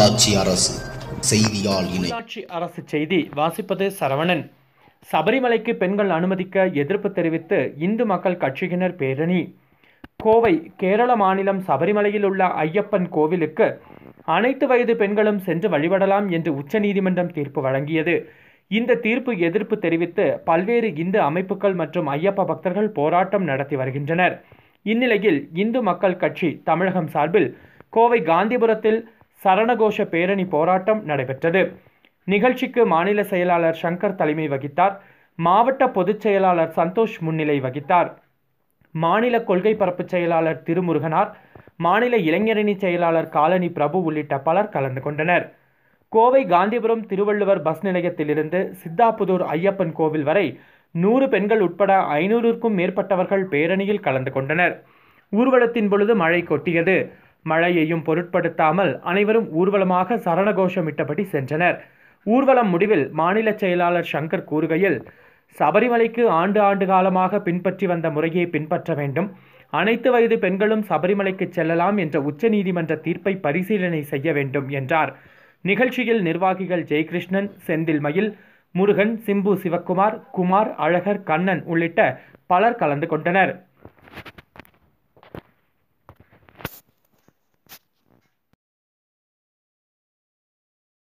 உள்ளாட்சி அரசு செய்தியால் உள்ளாட்சி அரசு செய்தி வாசிப்பது சரவணன் சபரிமலைக்கு பெண்கள் அனுமதிக்க எதிர்ப்பு தெரிவித்து இந்து மக்கள் கட்சியினர் பேரணி கோவை கேரள மாநிலம் சபரிமலையில் உள்ள ஐயப்பன் கோவிலுக்கு அனைத்து வயது பெண்களும் சென்று வழிபடலாம் என்று உச்சநீதிமன்றம் தீர்ப்பு வழங்கியது இந்த தீர்ப்பு எதிர்ப்பு தெரிவித்து பல்வேறு இந்து அமைப்புகள் மற்றும் ஐயப்ப பக்தர்கள் போராட்டம் நடத்தி வருகின்றனர் இந்நிலையில் இந்து மக்கள் கட்சி தமிழகம் சார்பில் கோவை காந்திபுரத்தில் சரணகோஷ பேரணி போராட்டம் நடைபெற்றது நிகழ்ச்சிக்கு மாநில செயலாளர் சங்கர் தலைமை வகித்தார் மாவட்ட பொதுச் செயலாளர் சந்தோஷ் முன்னிலை வகித்தார் மாநில கொள்கை பரப்பு செயலாளர் திருமுருகனார் மாநில இளைஞரணி செயலாளர் காலனி பிரபு உள்ளிட்ட பலர் கலந்து கொண்டனர் கோவை காந்திபுரம் திருவள்ளுவர் பஸ் நிலையத்திலிருந்து சித்தாபுதூர் ஐயப்பன் கோவில் வரை நூறு பெண்கள் உட்பட ஐநூறுக்கும் மேற்பட்டவர்கள் பேரணியில் கலந்து கொண்டனர் ஊர்வலத்தின் பொழுது மழை கொட்டியது மழையையும் பொருட்படுத்தாமல் அனைவரும் ஊர்வலமாக சரணகோஷமிட்டபடி சென்றனர் ஊர்வலம் முடிவில் மாநில செயலாளர் சங்கர் கூறுகையில் சபரிமலைக்கு ஆண்டு ஆண்டு காலமாக பின்பற்றி வந்த முறையை பின்பற்ற வேண்டும் அனைத்து வயது பெண்களும் சபரிமலைக்கு செல்லலாம் என்ற உச்சநீதிமன்ற தீர்ப்பை பரிசீலனை செய்ய வேண்டும் என்றார் நிகழ்ச்சியில் நிர்வாகிகள் ஜெயகிருஷ்ணன் செந்தில் மயில் முருகன் சிம்பு சிவக்குமார் குமார் அழகர் கண்ணன் உள்ளிட்ட பலர் கலந்து கொண்டனர்